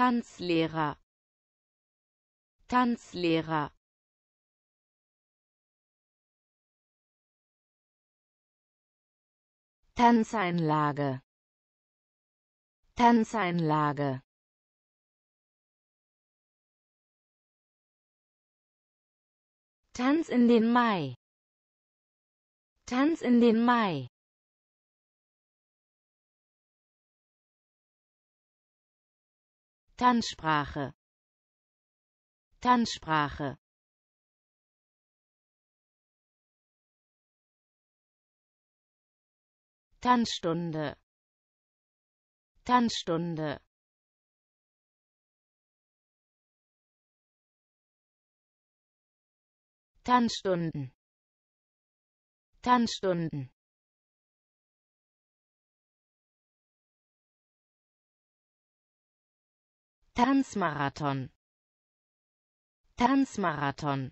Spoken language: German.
Tanzlehrer Tanzlehrer Tanzeinlage Tanzeinlage Tanz in den Mai Tanz in den Mai Tanzsprache Tanzsprache Tanzstunde Tanzstunde Tanzstunden Tanzstunden Tanzmarathon Tanzmarathon